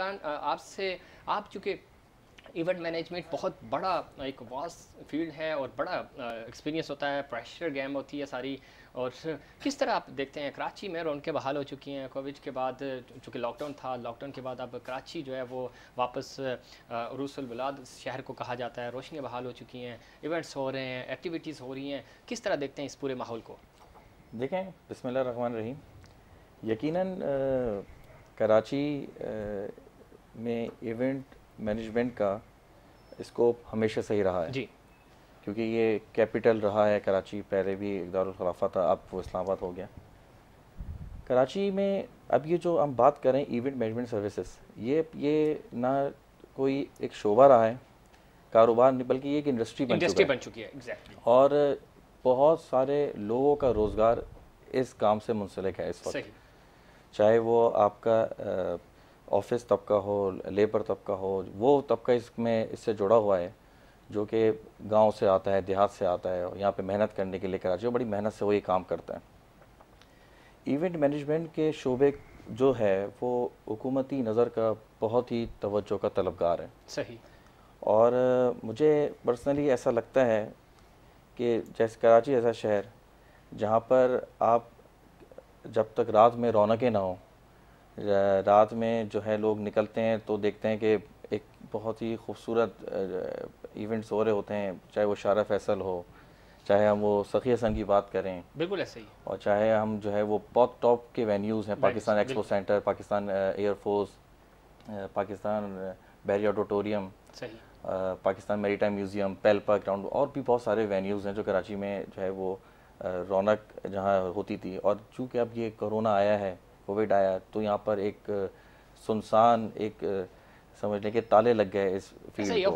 आपसे आप चूँकि इवेंट मैनेजमेंट बहुत बड़ा एक वास्ट फील्ड है और बड़ा एक्सपीरियंस होता है प्रेशर गेम होती है सारी और किस तरह आप देखते हैं कराची में उनके बहाल हो चुकी हैं कोविड के बाद चूँकि लॉकडाउन था लॉकडाउन के बाद अब कराची जो है वो वापस रूसलबलाद शहर को कहा जाता है रोशनियाँ बहाल हो चुकी हैं इवेंट्स हो रहे हैं एक्टिविटीज़ हो रही हैं किस तरह देखते हैं इस पूरे माहौल को देखें बसमिल रहीम यकीन कराची में इवेंट मैनेजमेंट का स्कोप हमेशा सही रहा है जी क्योंकि ये कैपिटल रहा है कराची पहले भी एक दारखलाफा था अब वो इस्लामाबाद हो गया कराची में अब ये जो हम बात करें इवेंट मैनेजमेंट सर्विसेज ये ये ना कोई एक शोभा रहा है कारोबार नहीं बल्कि ये एक इंडस्ट्री बन इंडस्ट्री बन चुकी है एग्जैक्टली exactly. और बहुत सारे लोगों का रोज़गार इस काम से मुंसलिक है इस वक्त चाहे वो आपका ऑफिस तबका हो लेबर तबका हो वो तबका इसमें इससे जुड़ा हुआ है जो कि गांव से आता है देहात से आता है और यहाँ पे मेहनत करने के लिए कराची बड़ी मेहनत से वो ये काम करता है इवेंट मैनेजमेंट के शोबे जो है वो हुकूमती नज़र का बहुत ही तवज्जो का तलबगार है सही और मुझे पर्सनली ऐसा लगता है कि जैसे कराची ऐसा शहर जहाँ पर आप जब तक रात में रौनकें ना हों रात में जो है लोग निकलते हैं तो देखते हैं कि एक बहुत ही खूबसूरत इवेंट्स हो रहे होते हैं चाहे वो शारा फैसल हो चाहे हम वो सखी हसन की बात करें बिल्कुल ऐसे ही और चाहे हम जो है वो बहुत टॉप के वेन्यूज़ हैं Pakistan expo centre Pakistan air force Pakistan बैरी auditorium Pakistan Pakistan maritime museum पेल्पा ग्राउंड और भी बहुत सारे वेन्यूज़ हैं जो कराची में जो है वो रौनक जहाँ होती थी और चूँकि अब ये कोरोना आया है कोविड आया तो यहाँ पर एक सुनसान एक समझने के ताले लग गए इस फील्ड को